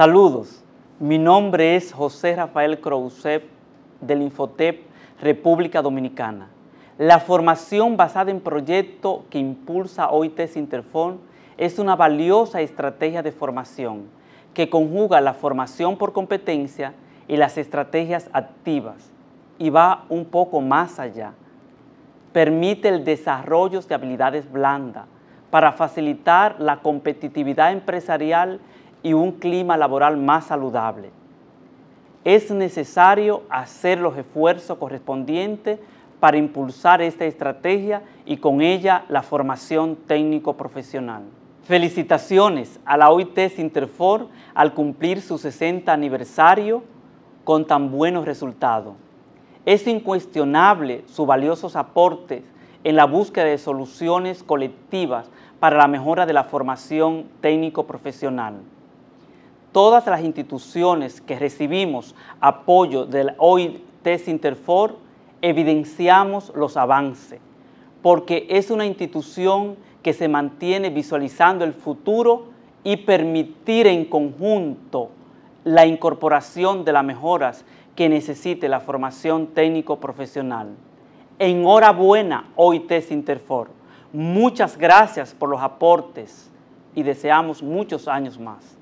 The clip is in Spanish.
Saludos, mi nombre es José Rafael Crousep del Infotep República Dominicana. La formación basada en proyecto que impulsa OIT interfon es una valiosa estrategia de formación que conjuga la formación por competencia y las estrategias activas y va un poco más allá. Permite el desarrollo de habilidades blandas para facilitar la competitividad empresarial y un clima laboral más saludable. Es necesario hacer los esfuerzos correspondientes para impulsar esta estrategia y con ella la formación técnico profesional. Felicitaciones a la OIT Interfor al cumplir su 60 aniversario con tan buenos resultados. Es incuestionable sus valiosos aportes en la búsqueda de soluciones colectivas para la mejora de la formación técnico-profesional todas las instituciones que recibimos apoyo del OIT Sinterfor evidenciamos los avances, porque es una institución que se mantiene visualizando el futuro y permitir en conjunto la incorporación de las mejoras que necesite la formación técnico-profesional. Enhorabuena, OIT Interfor, Muchas gracias por los aportes y deseamos muchos años más.